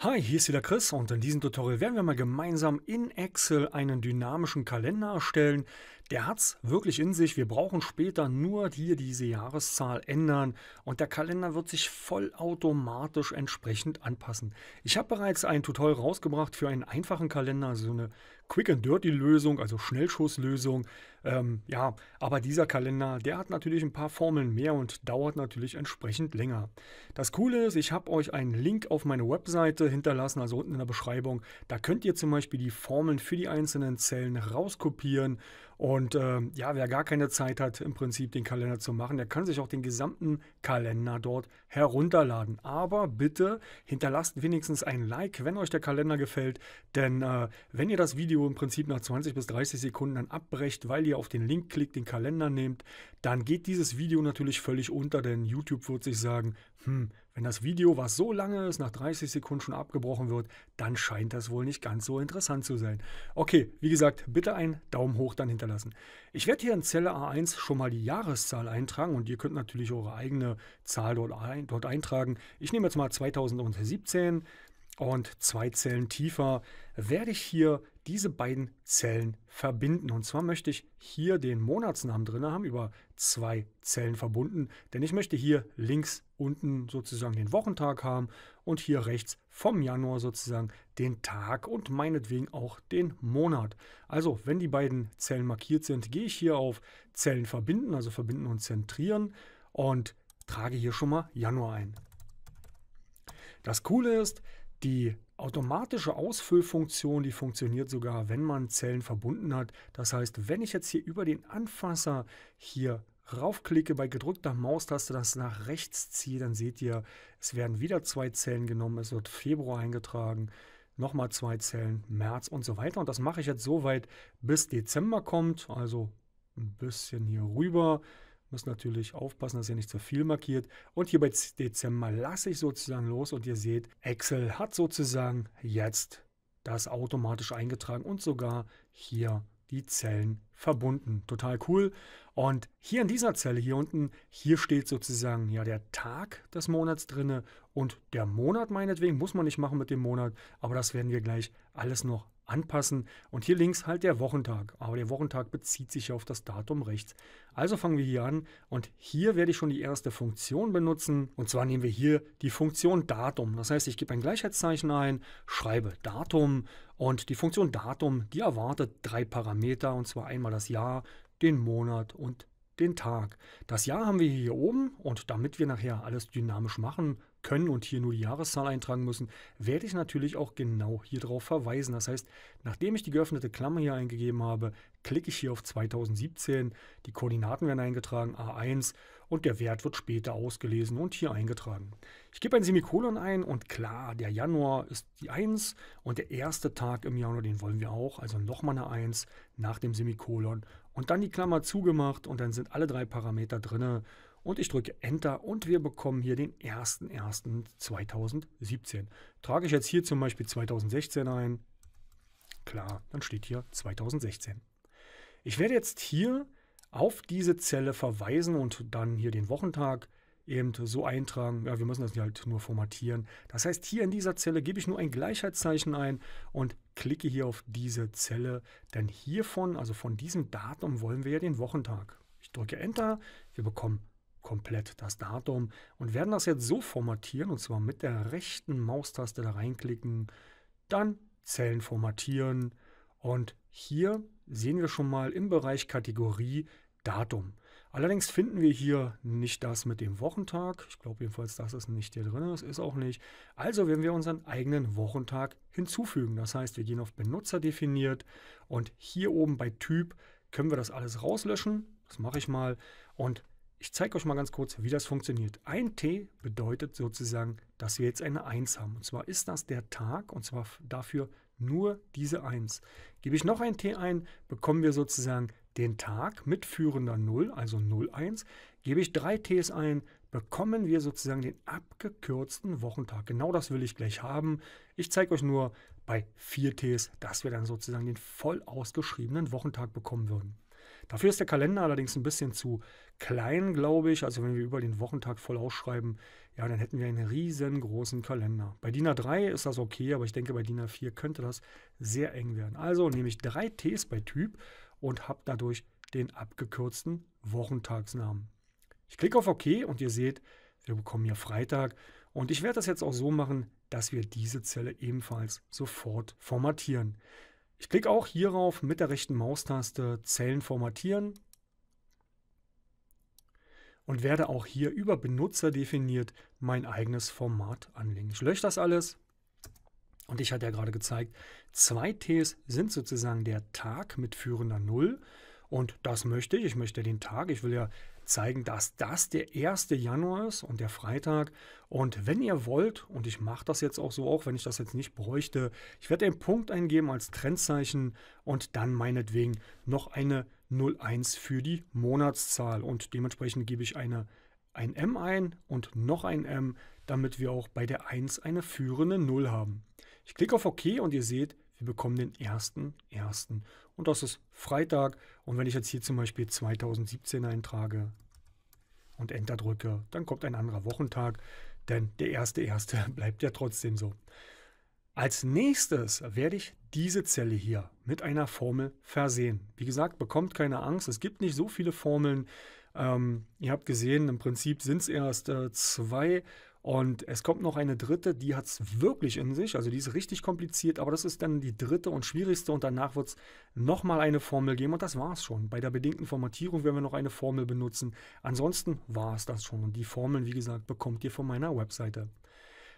Hi, hier ist wieder Chris und in diesem Tutorial werden wir mal gemeinsam in Excel einen dynamischen Kalender erstellen. Der hat es wirklich in sich. Wir brauchen später nur hier diese Jahreszahl ändern und der Kalender wird sich vollautomatisch entsprechend anpassen. Ich habe bereits ein Tutorial rausgebracht für einen einfachen Kalender, also eine Quick-and-Dirty-Lösung, also Schnellschusslösung. Ähm, ja, aber dieser Kalender, der hat natürlich ein paar Formeln mehr und dauert natürlich entsprechend länger. Das Coole ist, ich habe euch einen Link auf meine Webseite hinterlassen, also unten in der Beschreibung. Da könnt ihr zum Beispiel die Formeln für die einzelnen Zellen rauskopieren und äh, ja, wer gar keine Zeit hat, im Prinzip den Kalender zu machen, der kann sich auch den gesamten Kalender dort herunterladen. Aber bitte hinterlasst wenigstens ein Like, wenn euch der Kalender gefällt. Denn äh, wenn ihr das Video im Prinzip nach 20 bis 30 Sekunden dann abbrecht, weil ihr auf den Link klickt, den Kalender nehmt, dann geht dieses Video natürlich völlig unter, denn YouTube wird sich sagen, hm, wenn das Video, was so lange ist, nach 30 Sekunden schon abgebrochen wird, dann scheint das wohl nicht ganz so interessant zu sein. Okay, wie gesagt, bitte einen Daumen hoch dann hinterlassen. Ich werde hier in Zelle A1 schon mal die Jahreszahl eintragen und ihr könnt natürlich eure eigene Zahl dort, ein, dort eintragen. Ich nehme jetzt mal 2017 und zwei Zellen tiefer werde ich hier diese beiden Zellen verbinden. Und zwar möchte ich hier den Monatsnamen drin haben, über zwei Zellen verbunden, denn ich möchte hier links unten sozusagen den Wochentag haben und hier rechts vom Januar sozusagen den Tag und meinetwegen auch den Monat. Also wenn die beiden Zellen markiert sind, gehe ich hier auf Zellen verbinden, also verbinden und zentrieren und trage hier schon mal Januar ein. Das Coole ist, die automatische Ausfüllfunktion, die funktioniert sogar, wenn man Zellen verbunden hat. Das heißt, wenn ich jetzt hier über den Anfasser hier raufklicke, bei gedrückter Maustaste das nach rechts ziehe, dann seht ihr, es werden wieder zwei Zellen genommen, es wird Februar eingetragen, nochmal zwei Zellen, März und so weiter. Und das mache ich jetzt so weit, bis Dezember kommt, also ein bisschen hier rüber muss natürlich aufpassen, dass ihr nicht zu viel markiert. Und hier bei Dezember lasse ich sozusagen los und ihr seht, Excel hat sozusagen jetzt das automatisch eingetragen und sogar hier die Zellen verbunden. Total cool. Und hier in dieser Zelle hier unten, hier steht sozusagen ja der Tag des Monats drinne und der Monat meinetwegen muss man nicht machen mit dem Monat, aber das werden wir gleich alles noch anpassen. Und hier links halt der Wochentag, aber der Wochentag bezieht sich auf das Datum rechts. Also fangen wir hier an und hier werde ich schon die erste Funktion benutzen. Und zwar nehmen wir hier die Funktion Datum. Das heißt, ich gebe ein Gleichheitszeichen ein, schreibe Datum und die Funktion Datum, die erwartet drei Parameter und zwar einmal einmal das Jahr, den Monat und den Tag. Das Jahr haben wir hier oben und damit wir nachher alles dynamisch machen können und hier nur die Jahreszahl eintragen müssen, werde ich natürlich auch genau hier drauf verweisen. Das heißt, nachdem ich die geöffnete Klammer hier eingegeben habe, klicke ich hier auf 2017, die Koordinaten werden eingetragen, A1 und der Wert wird später ausgelesen und hier eingetragen. Ich gebe ein Semikolon ein und klar, der Januar ist die 1 und der erste Tag im Januar, den wollen wir auch, also nochmal eine 1 nach dem Semikolon und dann die Klammer zugemacht und dann sind alle drei Parameter drin und ich drücke Enter und wir bekommen hier den 01.01.2017. Trage ich jetzt hier zum Beispiel 2016 ein, klar, dann steht hier 2016. Ich werde jetzt hier auf diese Zelle verweisen und dann hier den Wochentag eben so eintragen. Ja, wir müssen das halt nur formatieren. Das heißt, hier in dieser Zelle gebe ich nur ein Gleichheitszeichen ein und klicke hier auf diese Zelle. Denn hiervon, also von diesem Datum, wollen wir ja den Wochentag. Ich drücke Enter, wir bekommen komplett das Datum und werden das jetzt so formatieren, und zwar mit der rechten Maustaste da reinklicken, dann Zellen formatieren und hier sehen wir schon mal im Bereich Kategorie Datum. Allerdings finden wir hier nicht das mit dem Wochentag. Ich glaube jedenfalls, das ist nicht hier drin, das ist auch nicht. Also werden wir unseren eigenen Wochentag hinzufügen. Das heißt, wir gehen auf Benutzer definiert und hier oben bei Typ können wir das alles rauslöschen. Das mache ich mal und ich zeige euch mal ganz kurz, wie das funktioniert. Ein T bedeutet sozusagen, dass wir jetzt eine 1 haben. Und zwar ist das der Tag und zwar dafür nur diese 1. Gebe ich noch ein T ein, bekommen wir sozusagen den Tag mit führender 0, also 01, gebe ich 3 Ts ein, bekommen wir sozusagen den abgekürzten Wochentag. Genau das will ich gleich haben. Ich zeige euch nur bei 4 Ts, dass wir dann sozusagen den voll ausgeschriebenen Wochentag bekommen würden. Dafür ist der Kalender allerdings ein bisschen zu klein, glaube ich. Also wenn wir über den Wochentag voll ausschreiben, ja, dann hätten wir einen riesengroßen Kalender. Bei DIN A3 ist das okay, aber ich denke, bei DIN A4 könnte das sehr eng werden. Also nehme ich drei Ts bei Typ und habe dadurch den abgekürzten Wochentagsnamen. Ich klicke auf OK und ihr seht, wir bekommen hier Freitag und ich werde das jetzt auch so machen, dass wir diese Zelle ebenfalls sofort formatieren. Ich klicke auch hierauf mit der rechten Maustaste Zellen formatieren und werde auch hier über Benutzer definiert mein eigenes Format anlegen. Ich lösche das alles und ich hatte ja gerade gezeigt, zwei Ts sind sozusagen der Tag mit führender Null. Und das möchte ich. Ich möchte den Tag. Ich will ja zeigen, dass das der 1. Januar ist und der Freitag. Und wenn ihr wollt, und ich mache das jetzt auch so, auch wenn ich das jetzt nicht bräuchte, ich werde den Punkt eingeben als Trendzeichen und dann meinetwegen noch eine 01 für die Monatszahl. Und dementsprechend gebe ich eine, ein M ein und noch ein M, damit wir auch bei der 1 eine führende 0 haben. Ich klicke auf OK und ihr seht, wir bekommen den 1.1. Und das ist Freitag. Und wenn ich jetzt hier zum Beispiel 2017 eintrage und Enter drücke, dann kommt ein anderer Wochentag, denn der erste, erste bleibt ja trotzdem so. Als nächstes werde ich diese Zelle hier mit einer Formel versehen. Wie gesagt, bekommt keine Angst, es gibt nicht so viele Formeln. Ähm, ihr habt gesehen, im Prinzip sind es erst äh, zwei und es kommt noch eine dritte, die hat es wirklich in sich. Also die ist richtig kompliziert, aber das ist dann die dritte und schwierigste. Und danach wird es nochmal eine Formel geben und das war es schon. Bei der bedingten Formatierung werden wir noch eine Formel benutzen. Ansonsten war es das schon. Und die Formeln, wie gesagt, bekommt ihr von meiner Webseite.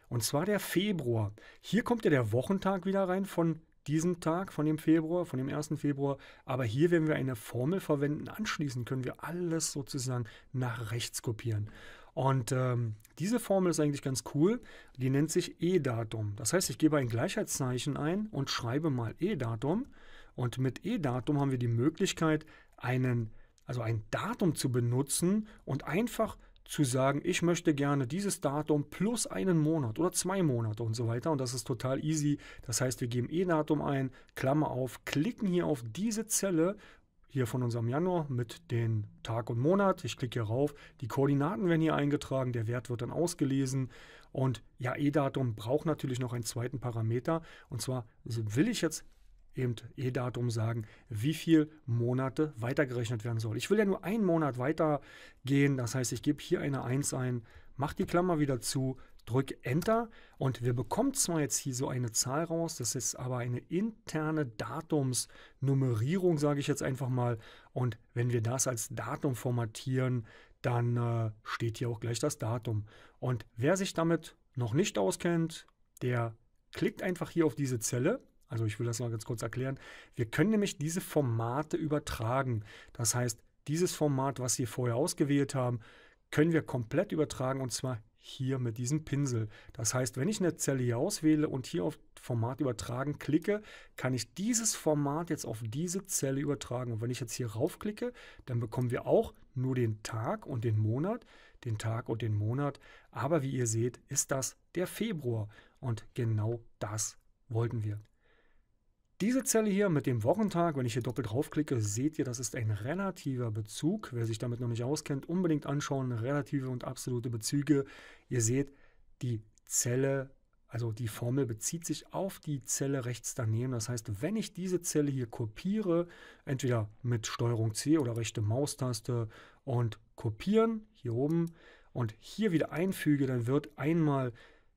Und zwar der Februar. Hier kommt ja der Wochentag wieder rein von diesem Tag, von dem Februar, von dem 1. Februar. Aber hier, werden wir eine Formel verwenden, anschließend können wir alles sozusagen nach rechts kopieren. Und ähm, diese Formel ist eigentlich ganz cool. Die nennt sich E-Datum. Das heißt, ich gebe ein Gleichheitszeichen ein und schreibe mal E-Datum. Und mit E-Datum haben wir die Möglichkeit, einen, also ein Datum zu benutzen und einfach zu sagen, ich möchte gerne dieses Datum plus einen Monat oder zwei Monate und so weiter. Und das ist total easy. Das heißt, wir geben E-Datum ein, Klammer auf, klicken hier auf diese Zelle hier von unserem Januar mit den Tag und Monat. Ich klicke hier rauf. Die Koordinaten werden hier eingetragen, der Wert wird dann ausgelesen. Und ja, E-Datum braucht natürlich noch einen zweiten Parameter. Und zwar will ich jetzt eben E-Datum sagen, wie viele Monate weitergerechnet werden soll. Ich will ja nur einen Monat weitergehen, das heißt, ich gebe hier eine 1 ein, mache die Klammer wieder zu, drücke Enter und wir bekommen zwar jetzt hier so eine Zahl raus, das ist aber eine interne Datumsnummerierung, sage ich jetzt einfach mal. Und wenn wir das als Datum formatieren, dann äh, steht hier auch gleich das Datum. Und wer sich damit noch nicht auskennt, der klickt einfach hier auf diese Zelle. Also ich will das mal ganz kurz erklären. Wir können nämlich diese Formate übertragen. Das heißt, dieses Format, was wir vorher ausgewählt haben, können wir komplett übertragen und zwar hier mit diesem Pinsel. Das heißt, wenn ich eine Zelle hier auswähle und hier auf Format übertragen klicke, kann ich dieses Format jetzt auf diese Zelle übertragen. Und wenn ich jetzt hier raufklicke, dann bekommen wir auch nur den Tag und den Monat, den Tag und den Monat. Aber wie ihr seht, ist das der Februar. Und genau das wollten wir. Diese Zelle hier mit dem Wochentag, wenn ich hier doppelt draufklicke, seht ihr, das ist ein relativer Bezug. Wer sich damit noch nicht auskennt, unbedingt anschauen, relative und absolute Bezüge. Ihr seht, die Zelle, also die Formel bezieht sich auf die Zelle rechts daneben. Das heißt, wenn ich diese Zelle hier kopiere, entweder mit STRG C oder rechte Maustaste und kopieren, hier oben, und hier wieder einfüge, dann wird einmal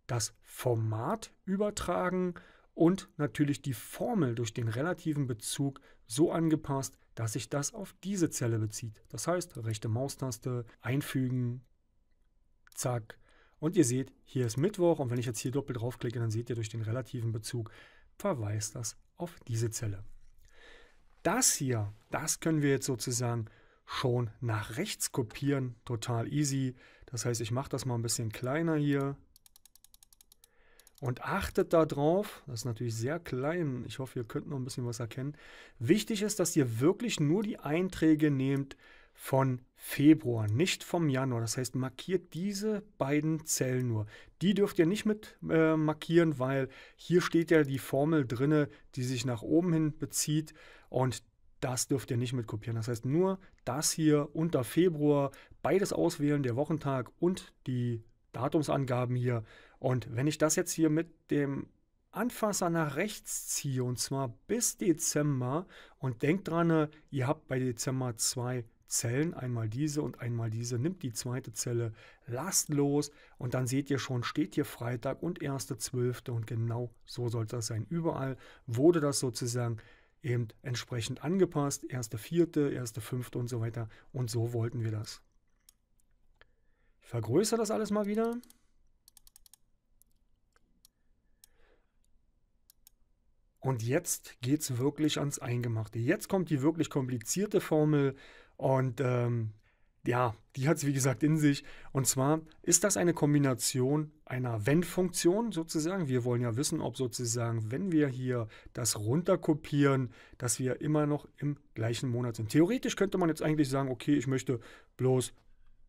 das Format übertragen und natürlich die Formel durch den relativen Bezug so angepasst, dass sich das auf diese Zelle bezieht. Das heißt, rechte Maustaste, einfügen, zack. Und ihr seht, hier ist Mittwoch und wenn ich jetzt hier doppelt draufklicke, dann seht ihr durch den relativen Bezug, verweist das auf diese Zelle. Das hier, das können wir jetzt sozusagen schon nach rechts kopieren, total easy. Das heißt, ich mache das mal ein bisschen kleiner hier, und achtet darauf, das ist natürlich sehr klein, ich hoffe, ihr könnt noch ein bisschen was erkennen. Wichtig ist, dass ihr wirklich nur die Einträge nehmt von Februar, nicht vom Januar. Das heißt, markiert diese beiden Zellen nur. Die dürft ihr nicht mit äh, markieren, weil hier steht ja die Formel drinne, die sich nach oben hin bezieht und das dürft ihr nicht mit kopieren. Das heißt, nur das hier unter Februar, beides auswählen, der Wochentag und die Datumsangaben hier. Und wenn ich das jetzt hier mit dem Anfasser nach rechts ziehe, und zwar bis Dezember, und denkt dran, ne, ihr habt bei Dezember zwei Zellen, einmal diese und einmal diese, nimmt die zweite Zelle, lasst los und dann seht ihr schon, steht hier Freitag und 1.12. und genau so sollte das sein. Überall wurde das sozusagen eben entsprechend angepasst, 1.4., 1.5. und so weiter und so wollten wir das vergrößere das alles mal wieder. Und jetzt geht es wirklich ans Eingemachte. Jetzt kommt die wirklich komplizierte Formel und ähm, ja, die hat es wie gesagt in sich. Und zwar ist das eine Kombination einer Wenn-Funktion sozusagen. Wir wollen ja wissen, ob sozusagen, wenn wir hier das runterkopieren, dass wir immer noch im gleichen Monat sind. Theoretisch könnte man jetzt eigentlich sagen, okay, ich möchte bloß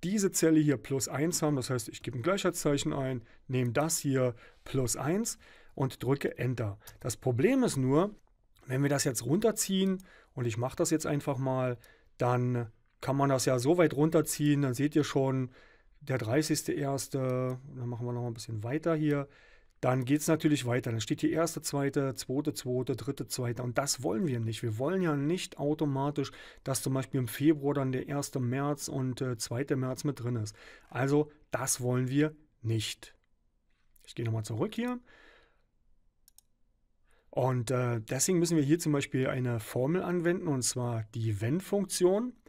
diese Zelle hier plus 1 haben. Das heißt, ich gebe ein Gleichheitszeichen ein, nehme das hier plus 1 und drücke Enter. Das Problem ist nur, wenn wir das jetzt runterziehen und ich mache das jetzt einfach mal, dann kann man das ja so weit runterziehen, dann seht ihr schon, der 30.01., dann machen wir noch ein bisschen weiter hier, dann geht es natürlich weiter. Dann steht hier erste, zweite, zweite, zweite, dritte, zweite. Und das wollen wir nicht. Wir wollen ja nicht automatisch, dass zum Beispiel im Februar dann der 1. März und äh, 2. März mit drin ist. Also das wollen wir nicht. Ich gehe nochmal zurück hier. Und äh, deswegen müssen wir hier zum Beispiel eine Formel anwenden, und zwar die Wenn-Funktion. funktion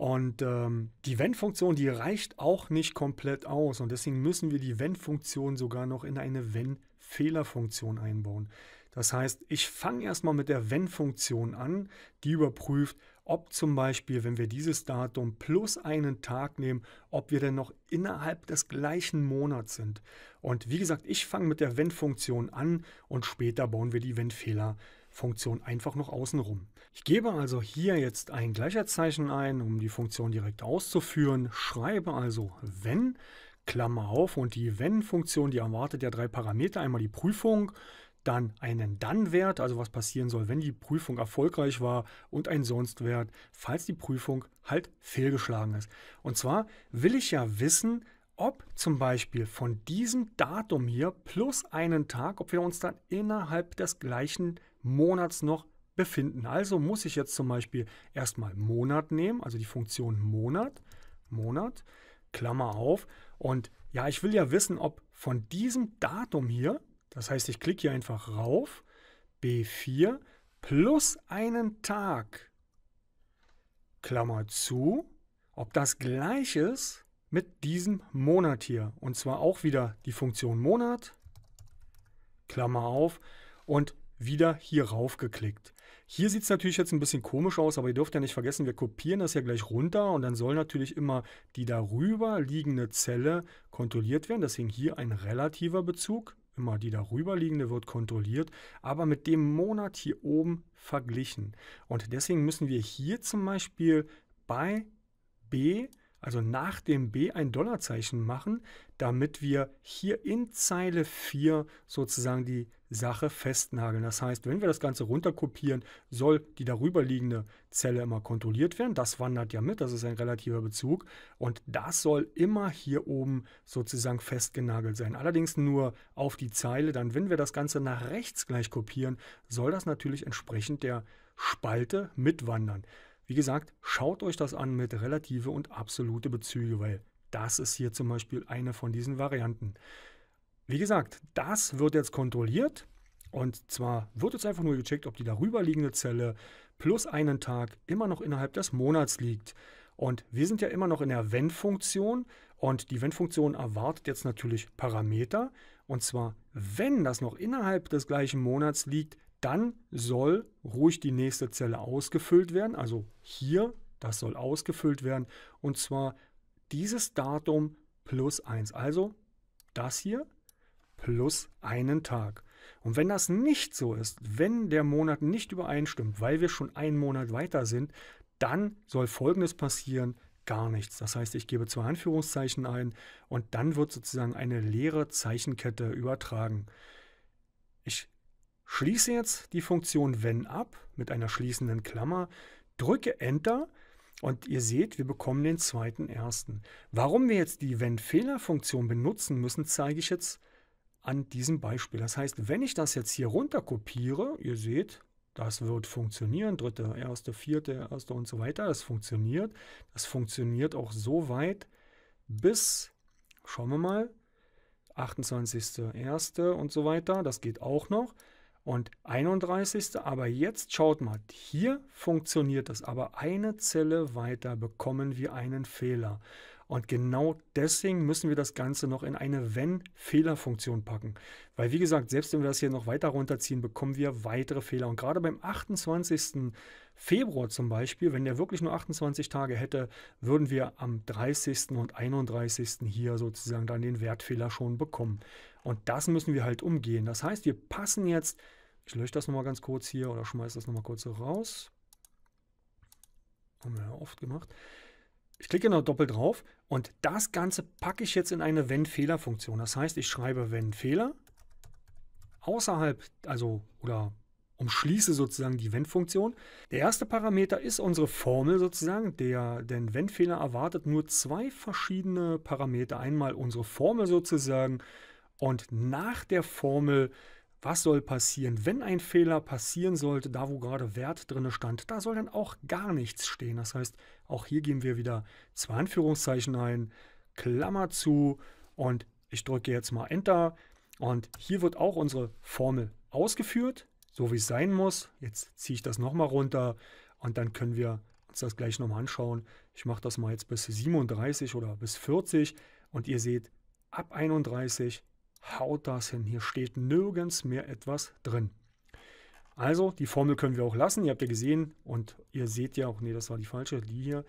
und ähm, die Wenn-Funktion, die reicht auch nicht komplett aus. Und deswegen müssen wir die Wenn-Funktion sogar noch in eine wenn fehler funktion einbauen. Das heißt, ich fange erstmal mit der Wenn-Funktion an, die überprüft, ob zum Beispiel, wenn wir dieses Datum plus einen Tag nehmen, ob wir denn noch innerhalb des gleichen Monats sind. Und wie gesagt, ich fange mit der Wenn-Funktion an und später bauen wir die Wenn-Fehler-Funktion Funktion einfach noch außenrum. Ich gebe also hier jetzt ein Gleichheitszeichen ein, um die Funktion direkt auszuführen, schreibe also wenn, Klammer auf und die wenn-Funktion, die erwartet ja drei Parameter, einmal die Prüfung, dann einen Dann-Wert, also was passieren soll, wenn die Prüfung erfolgreich war, und ein Sonst-Wert, falls die Prüfung halt fehlgeschlagen ist. Und zwar will ich ja wissen, ob zum Beispiel von diesem Datum hier plus einen Tag, ob wir uns dann innerhalb des gleichen Monats noch befinden. Also muss ich jetzt zum Beispiel erstmal Monat nehmen, also die Funktion Monat, Monat, Klammer auf. Und ja, ich will ja wissen, ob von diesem Datum hier, das heißt, ich klicke hier einfach rauf, B4 plus einen Tag, Klammer zu, ob das gleich ist mit diesem Monat hier. Und zwar auch wieder die Funktion Monat, Klammer auf. Und wieder hier rauf geklickt. Hier sieht es natürlich jetzt ein bisschen komisch aus, aber ihr dürft ja nicht vergessen, wir kopieren das ja gleich runter und dann soll natürlich immer die darüber liegende Zelle kontrolliert werden. Deswegen hier ein relativer Bezug. Immer die darüber liegende wird kontrolliert, aber mit dem Monat hier oben verglichen. Und deswegen müssen wir hier zum Beispiel bei B also nach dem B ein Dollarzeichen machen, damit wir hier in Zeile 4 sozusagen die Sache festnageln. Das heißt, wenn wir das Ganze runterkopieren, soll die darüber liegende Zelle immer kontrolliert werden. Das wandert ja mit, das ist ein relativer Bezug. Und das soll immer hier oben sozusagen festgenagelt sein. Allerdings nur auf die Zeile. Dann, wenn wir das Ganze nach rechts gleich kopieren, soll das natürlich entsprechend der Spalte mitwandern. Wie gesagt, schaut euch das an mit relative und absolute Bezüge, weil das ist hier zum Beispiel eine von diesen Varianten. Wie gesagt, das wird jetzt kontrolliert und zwar wird jetzt einfach nur gecheckt, ob die darüberliegende Zelle plus einen Tag immer noch innerhalb des Monats liegt. Und wir sind ja immer noch in der wenn-Funktion und die wenn-Funktion erwartet jetzt natürlich Parameter. Und zwar, wenn das noch innerhalb des gleichen Monats liegt, dann soll ruhig die nächste Zelle ausgefüllt werden, also hier, das soll ausgefüllt werden, und zwar dieses Datum plus 1, also das hier plus einen Tag. Und wenn das nicht so ist, wenn der Monat nicht übereinstimmt, weil wir schon einen Monat weiter sind, dann soll Folgendes passieren, gar nichts. Das heißt, ich gebe zwei Anführungszeichen ein und dann wird sozusagen eine leere Zeichenkette übertragen. Ich Schließe jetzt die Funktion wenn ab mit einer schließenden Klammer, drücke Enter und ihr seht, wir bekommen den zweiten ersten. Warum wir jetzt die wenn-Fehler-Funktion benutzen müssen, zeige ich jetzt an diesem Beispiel. Das heißt, wenn ich das jetzt hier runter kopiere, ihr seht, das wird funktionieren, dritte, erste, vierte, erste und so weiter, das funktioniert. Das funktioniert auch so weit bis, schauen wir mal, 28.1. und so weiter, das geht auch noch und 31. Aber jetzt schaut mal, hier funktioniert das, aber eine Zelle weiter bekommen wir einen Fehler. Und genau deswegen müssen wir das Ganze noch in eine Wenn-Fehler-Funktion packen. Weil wie gesagt, selbst wenn wir das hier noch weiter runterziehen, bekommen wir weitere Fehler. Und gerade beim 28. Februar zum Beispiel, wenn der wirklich nur 28 Tage hätte, würden wir am 30. und 31. hier sozusagen dann den Wertfehler schon bekommen. Und das müssen wir halt umgehen. Das heißt, wir passen jetzt ich lösche das nochmal ganz kurz hier oder schmeiße das nochmal kurz raus. Haben wir ja oft gemacht. Ich klicke noch doppelt drauf und das Ganze packe ich jetzt in eine Wenn-Fehler-Funktion. Das heißt, ich schreibe Wenn-Fehler außerhalb, also oder umschließe sozusagen die Wenn-Funktion. Der erste Parameter ist unsere Formel sozusagen, der, denn Wenn-Fehler erwartet nur zwei verschiedene Parameter. Einmal unsere Formel sozusagen und nach der Formel was soll passieren, wenn ein Fehler passieren sollte, da wo gerade Wert drin stand, da soll dann auch gar nichts stehen. Das heißt, auch hier geben wir wieder zwei Anführungszeichen ein, Klammer zu und ich drücke jetzt mal Enter und hier wird auch unsere Formel ausgeführt, so wie es sein muss. Jetzt ziehe ich das nochmal runter und dann können wir uns das gleich nochmal anschauen. Ich mache das mal jetzt bis 37 oder bis 40 und ihr seht, ab 31 haut das hin. Hier steht nirgends mehr etwas drin. Also, die Formel können wir auch lassen. Ihr habt ja gesehen und ihr seht ja auch, oh nee, das war die falsche, die hier.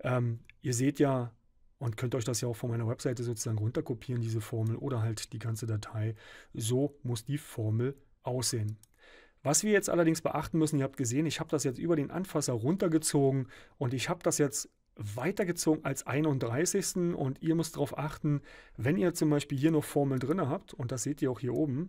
Ähm, ihr seht ja und könnt euch das ja auch von meiner Webseite sozusagen runterkopieren, diese Formel oder halt die ganze Datei. So muss die Formel aussehen. Was wir jetzt allerdings beachten müssen, ihr habt gesehen, ich habe das jetzt über den Anfasser runtergezogen und ich habe das jetzt weitergezogen als 31. Und ihr müsst darauf achten, wenn ihr zum Beispiel hier noch Formeln drin habt, und das seht ihr auch hier oben,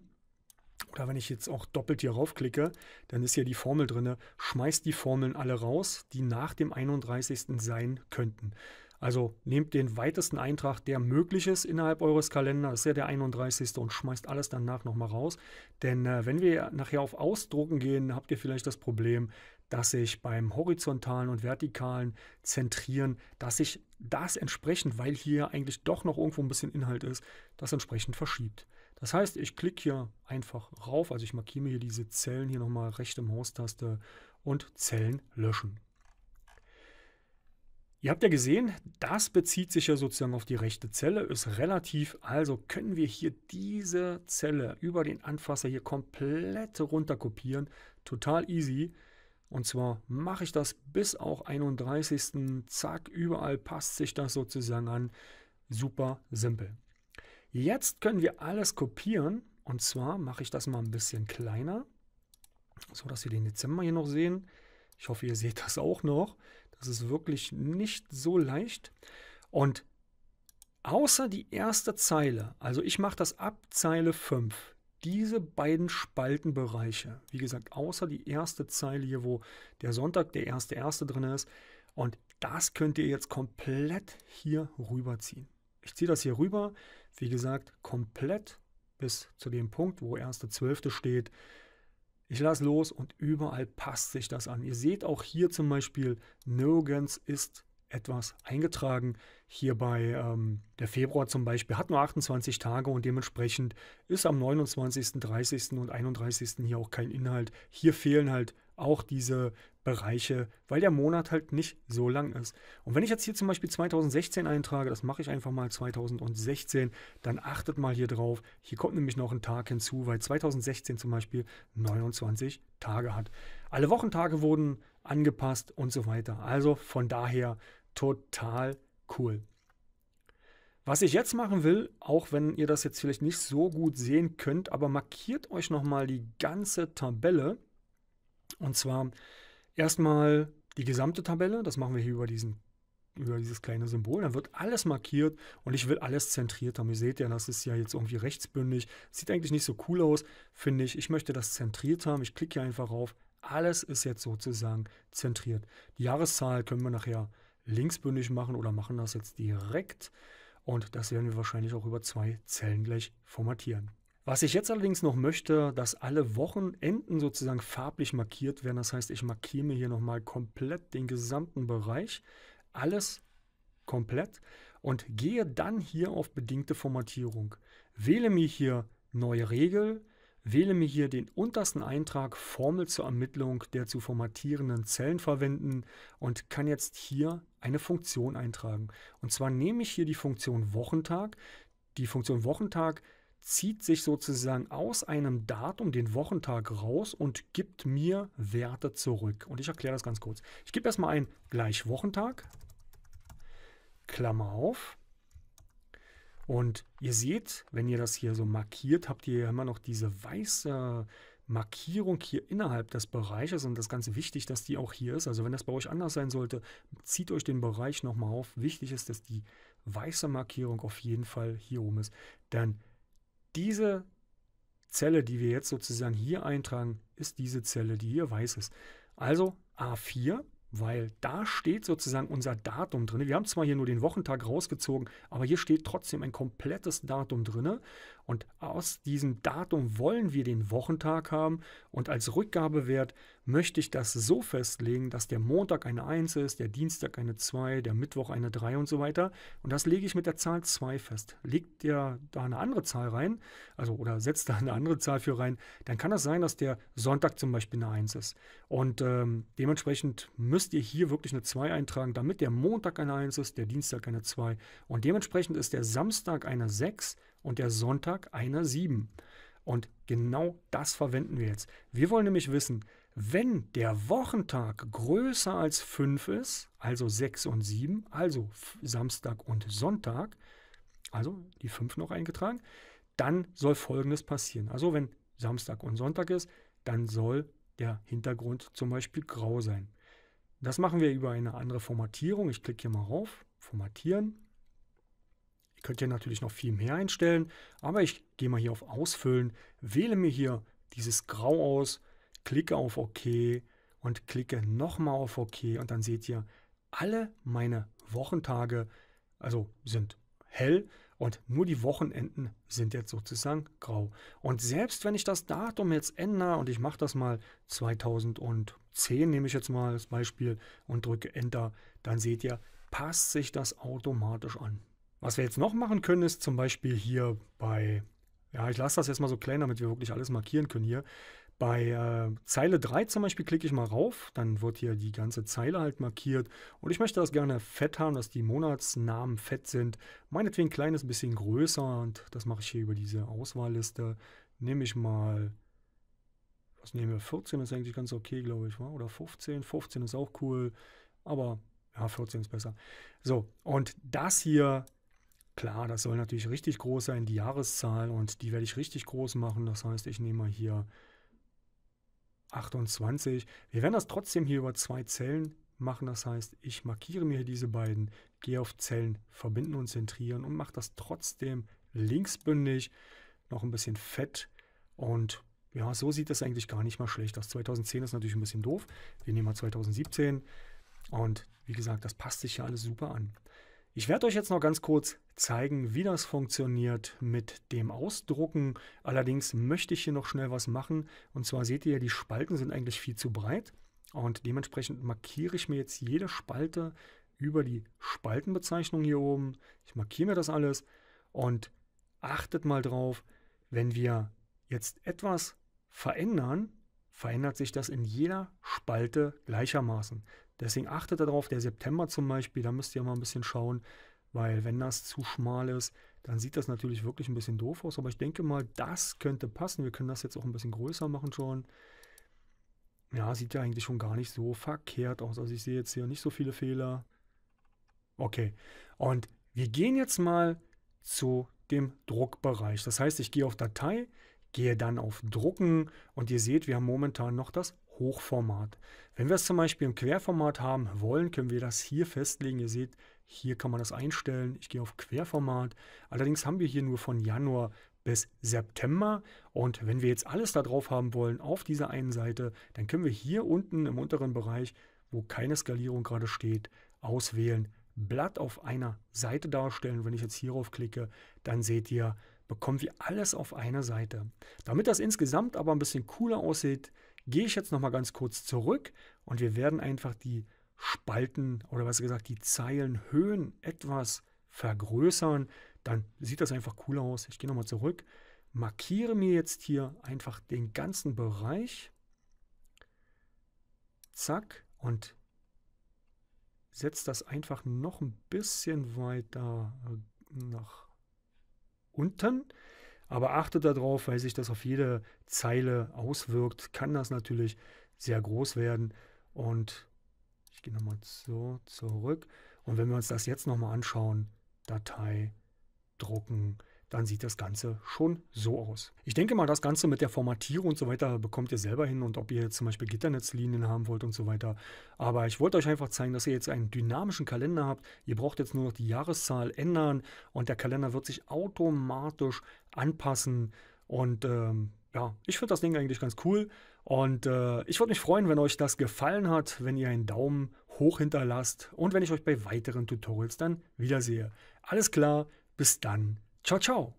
oder wenn ich jetzt auch doppelt hier raufklicke, dann ist hier die Formel drin, schmeißt die Formeln alle raus, die nach dem 31. sein könnten. Also nehmt den weitesten Eintrag, der möglich ist innerhalb eures Kalenders, ist ja der 31. und schmeißt alles danach nochmal raus. Denn äh, wenn wir nachher auf Ausdrucken gehen, habt ihr vielleicht das Problem, dass sich beim horizontalen und vertikalen Zentrieren, dass sich das entsprechend, weil hier eigentlich doch noch irgendwo ein bisschen Inhalt ist, das entsprechend verschiebt. Das heißt, ich klicke hier einfach rauf, also ich markiere mir hier diese Zellen hier nochmal rechte Maustaste und Zellen löschen. Ihr habt ja gesehen, das bezieht sich ja sozusagen auf die rechte Zelle, ist relativ, also können wir hier diese Zelle über den Anfasser hier komplett runter kopieren, total easy. Und zwar mache ich das bis auch 31. Zack, überall passt sich das sozusagen an. Super simpel. Jetzt können wir alles kopieren und zwar mache ich das mal ein bisschen kleiner, so dass wir den Dezember hier noch sehen. Ich hoffe, ihr seht das auch noch. Das ist wirklich nicht so leicht. Und außer die erste Zeile, also ich mache das ab Zeile 5, diese beiden Spaltenbereiche, wie gesagt, außer die erste Zeile hier, wo der Sonntag, der erste, erste drin ist. Und das könnt ihr jetzt komplett hier rüberziehen. Ich ziehe das hier rüber, wie gesagt, komplett bis zu dem Punkt, wo erste, zwölfte steht. Ich lasse los und überall passt sich das an. Ihr seht auch hier zum Beispiel, nirgends ist etwas eingetragen. Hier bei ähm, der Februar zum Beispiel hat nur 28 Tage und dementsprechend ist am 29., 30. und 31. hier auch kein Inhalt. Hier fehlen halt auch diese Bereiche, weil der Monat halt nicht so lang ist. Und wenn ich jetzt hier zum Beispiel 2016 eintrage, das mache ich einfach mal 2016, dann achtet mal hier drauf. Hier kommt nämlich noch ein Tag hinzu, weil 2016 zum Beispiel 29 Tage hat. Alle Wochentage wurden angepasst und so weiter. Also von daher total cool. Was ich jetzt machen will, auch wenn ihr das jetzt vielleicht nicht so gut sehen könnt, aber markiert euch nochmal die ganze Tabelle. Und zwar erstmal die gesamte Tabelle, das machen wir hier über diesen über dieses kleine Symbol, dann wird alles markiert und ich will alles zentriert haben. Ihr seht ja, das ist ja jetzt irgendwie rechtsbündig. Sieht eigentlich nicht so cool aus, finde ich. Ich möchte das zentriert haben. Ich klicke hier einfach auf. Alles ist jetzt sozusagen zentriert. Die Jahreszahl können wir nachher linksbündig machen oder machen das jetzt direkt. Und das werden wir wahrscheinlich auch über zwei Zellen gleich formatieren. Was ich jetzt allerdings noch möchte, dass alle Wochenenden sozusagen farblich markiert werden. Das heißt, ich markiere mir hier nochmal komplett den gesamten Bereich, alles komplett und gehe dann hier auf bedingte Formatierung. Wähle mir hier neue Regel, wähle mir hier den untersten Eintrag Formel zur Ermittlung der zu formatierenden Zellen verwenden und kann jetzt hier eine Funktion eintragen. Und zwar nehme ich hier die Funktion Wochentag. Die Funktion Wochentag zieht sich sozusagen aus einem Datum den Wochentag raus und gibt mir Werte zurück. Und ich erkläre das ganz kurz. Ich gebe erstmal ein gleich Wochentag, Klammer auf. Und ihr seht, wenn ihr das hier so markiert, habt ihr ja immer noch diese weiße Markierung hier innerhalb des Bereiches und das ist ganz wichtig, dass die auch hier ist. Also wenn das bei euch anders sein sollte, zieht euch den Bereich nochmal auf. Wichtig ist, dass die weiße Markierung auf jeden Fall hier oben ist. Dann diese Zelle, die wir jetzt sozusagen hier eintragen, ist diese Zelle, die hier weiß ist. Also A4, weil da steht sozusagen unser Datum drin. Wir haben zwar hier nur den Wochentag rausgezogen, aber hier steht trotzdem ein komplettes Datum drin. Und aus diesem Datum wollen wir den Wochentag haben und als Rückgabewert möchte ich das so festlegen, dass der Montag eine 1 ist, der Dienstag eine 2, der Mittwoch eine 3 und so weiter. Und das lege ich mit der Zahl 2 fest. Legt ihr da eine andere Zahl rein, also oder setzt da eine andere Zahl für rein, dann kann das sein, dass der Sonntag zum Beispiel eine 1 ist. Und ähm, dementsprechend müsst ihr hier wirklich eine 2 eintragen, damit der Montag eine 1 ist, der Dienstag eine 2. Und dementsprechend ist der Samstag eine 6 und der Sonntag einer 7. Und genau das verwenden wir jetzt. Wir wollen nämlich wissen, wenn der Wochentag größer als 5 ist, also 6 und 7, also Samstag und Sonntag, also die 5 noch eingetragen, dann soll Folgendes passieren. Also wenn Samstag und Sonntag ist, dann soll der Hintergrund zum Beispiel grau sein. Das machen wir über eine andere Formatierung. Ich klicke hier mal rauf, formatieren. Ihr könnt hier natürlich noch viel mehr einstellen, aber ich gehe mal hier auf Ausfüllen, wähle mir hier dieses Grau aus, klicke auf OK und klicke nochmal auf OK und dann seht ihr, alle meine Wochentage also sind hell und nur die Wochenenden sind jetzt sozusagen grau. Und selbst wenn ich das Datum jetzt ändere und ich mache das mal 2010, nehme ich jetzt mal als Beispiel und drücke Enter, dann seht ihr, passt sich das automatisch an. Was wir jetzt noch machen können, ist zum Beispiel hier bei, ja, ich lasse das jetzt mal so klein, damit wir wirklich alles markieren können hier. Bei äh, Zeile 3 zum Beispiel klicke ich mal rauf, dann wird hier die ganze Zeile halt markiert und ich möchte das gerne fett haben, dass die Monatsnamen fett sind. Meinetwegen ein kleines bisschen größer und das mache ich hier über diese Auswahlliste. Nehme ich mal, was nehmen wir, 14 ist eigentlich ganz okay, glaube ich, oder 15, 15 ist auch cool, aber ja, 14 ist besser. So, und das hier Klar, das soll natürlich richtig groß sein, die Jahreszahl, und die werde ich richtig groß machen. Das heißt, ich nehme mal hier 28. Wir werden das trotzdem hier über zwei Zellen machen. Das heißt, ich markiere mir diese beiden, gehe auf Zellen, verbinden und zentrieren und mache das trotzdem linksbündig, noch ein bisschen fett. Und ja, so sieht das eigentlich gar nicht mal schlecht aus. 2010 ist natürlich ein bisschen doof. Wir nehmen mal 2017. Und wie gesagt, das passt sich ja alles super an. Ich werde euch jetzt noch ganz kurz zeigen, wie das funktioniert mit dem Ausdrucken. Allerdings möchte ich hier noch schnell was machen. Und zwar seht ihr, die Spalten sind eigentlich viel zu breit. Und dementsprechend markiere ich mir jetzt jede Spalte über die Spaltenbezeichnung hier oben. Ich markiere mir das alles und achtet mal drauf, wenn wir jetzt etwas verändern, verändert sich das in jeder Spalte gleichermaßen. Deswegen achtet darauf, der September zum Beispiel, da müsst ihr mal ein bisschen schauen, weil wenn das zu schmal ist, dann sieht das natürlich wirklich ein bisschen doof aus. Aber ich denke mal, das könnte passen. Wir können das jetzt auch ein bisschen größer machen schon. Ja, sieht ja eigentlich schon gar nicht so verkehrt aus. Also ich sehe jetzt hier nicht so viele Fehler. Okay, und wir gehen jetzt mal zu dem Druckbereich. Das heißt, ich gehe auf Datei, gehe dann auf Drucken und ihr seht, wir haben momentan noch das Hochformat. Wenn wir es zum Beispiel im Querformat haben wollen, können wir das hier festlegen. Ihr seht, hier kann man das einstellen. Ich gehe auf Querformat. Allerdings haben wir hier nur von Januar bis September. Und wenn wir jetzt alles da drauf haben wollen auf dieser einen Seite, dann können wir hier unten im unteren Bereich, wo keine Skalierung gerade steht, auswählen, Blatt auf einer Seite darstellen. Wenn ich jetzt hierauf klicke, dann seht ihr, bekommen wir alles auf einer Seite. Damit das insgesamt aber ein bisschen cooler aussieht, gehe ich jetzt nochmal ganz kurz zurück und wir werden einfach die Spalten oder was gesagt die Zeilenhöhen etwas vergrößern. Dann sieht das einfach cool aus. Ich gehe nochmal zurück, markiere mir jetzt hier einfach den ganzen Bereich. Zack und setze das einfach noch ein bisschen weiter äh, nach unten. Aber achtet darauf, weil sich das auf jede Zeile auswirkt, kann das natürlich sehr groß werden. Und ich gehe nochmal so zurück. Und wenn wir uns das jetzt nochmal anschauen, Datei, drucken, dann sieht das Ganze schon so aus. Ich denke mal, das Ganze mit der Formatierung und so weiter bekommt ihr selber hin und ob ihr jetzt zum Beispiel Gitternetzlinien haben wollt und so weiter. Aber ich wollte euch einfach zeigen, dass ihr jetzt einen dynamischen Kalender habt. Ihr braucht jetzt nur noch die Jahreszahl ändern und der Kalender wird sich automatisch anpassen. Und ähm, ja, ich finde das Ding eigentlich ganz cool. Und äh, ich würde mich freuen, wenn euch das gefallen hat, wenn ihr einen Daumen hoch hinterlasst und wenn ich euch bei weiteren Tutorials dann wiedersehe. Alles klar, bis dann. Ciao, ciao.